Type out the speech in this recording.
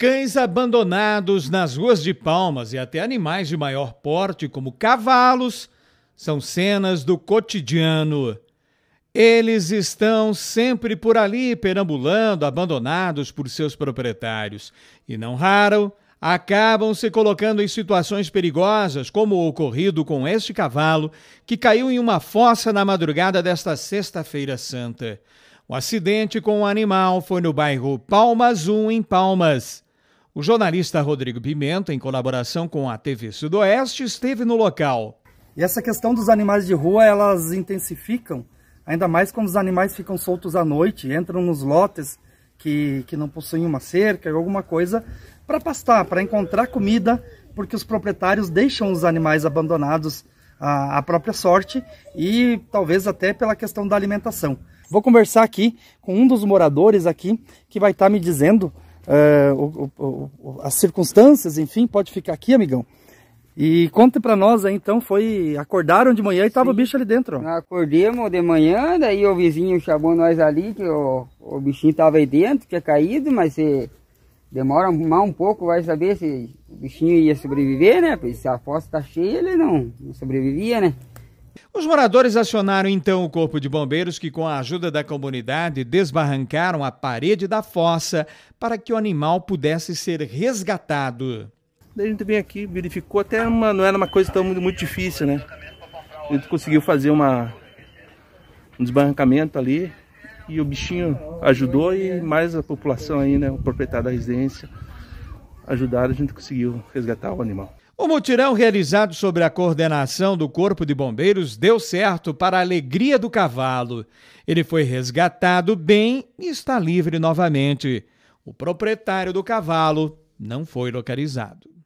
Cães abandonados nas ruas de Palmas e até animais de maior porte, como cavalos, são cenas do cotidiano. Eles estão sempre por ali, perambulando, abandonados por seus proprietários. E não raro, acabam se colocando em situações perigosas, como o ocorrido com este cavalo, que caiu em uma fossa na madrugada desta Sexta-feira Santa. O acidente com o animal foi no bairro Palmas 1, em Palmas. O jornalista Rodrigo Pimenta, em colaboração com a TV Sudoeste, esteve no local. E essa questão dos animais de rua, elas intensificam, ainda mais quando os animais ficam soltos à noite, entram nos lotes que, que não possuem uma cerca, alguma coisa, para pastar, para encontrar comida, porque os proprietários deixam os animais abandonados à, à própria sorte e talvez até pela questão da alimentação. Vou conversar aqui com um dos moradores aqui, que vai estar tá me dizendo é, o, o, as circunstâncias, enfim, pode ficar aqui, amigão. E conta pra nós aí, então, foi... Acordaram de manhã e tava Sim. o bicho ali dentro, Acordemos de manhã, daí o vizinho chamou nós ali, que o, o bichinho tava aí dentro, tinha caído, mas se demora mais um pouco, vai saber se o bichinho ia sobreviver, né? Porque se a fossa tá cheia, ele não, não sobrevivia, né? Os moradores acionaram então o Corpo de Bombeiros, que, com a ajuda da comunidade, desbarrancaram a parede da fossa para que o animal pudesse ser resgatado. Daí a gente vem aqui, verificou, até uma, não era uma coisa tão muito, muito difícil, né? A gente conseguiu fazer uma, um desbarrancamento ali e o bichinho ajudou e mais a população aí, né? O proprietário da residência ajudaram, a gente conseguiu resgatar o animal. O mutirão realizado sobre a coordenação do Corpo de Bombeiros deu certo para a alegria do cavalo. Ele foi resgatado bem e está livre novamente. O proprietário do cavalo não foi localizado.